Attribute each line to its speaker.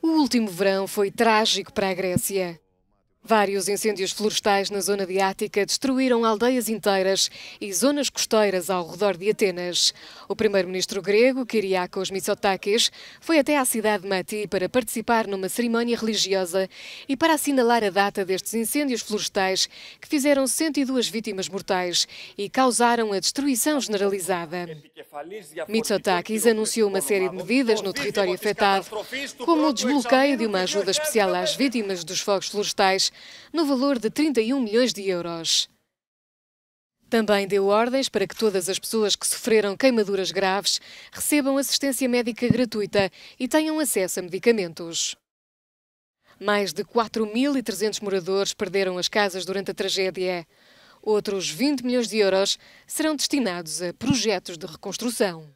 Speaker 1: O último verão foi trágico para a Grécia. Vários incêndios florestais na zona de Ática destruíram aldeias inteiras e zonas costeiras ao redor de Atenas. O primeiro-ministro grego, Kyriakos Mitsotakis, foi até à cidade de Mati para participar numa cerimónia religiosa e para assinalar a data destes incêndios florestais que fizeram 102 vítimas mortais e causaram a destruição generalizada. Mitsotakis anunciou uma série de medidas no território afetado, como o desbloqueio de uma ajuda especial às vítimas dos fogos florestais no valor de 31 milhões de euros. Também deu ordens para que todas as pessoas que sofreram queimaduras graves recebam assistência médica gratuita e tenham acesso a medicamentos. Mais de 4.300 moradores perderam as casas durante a tragédia. Outros 20 milhões de euros serão destinados a projetos de reconstrução.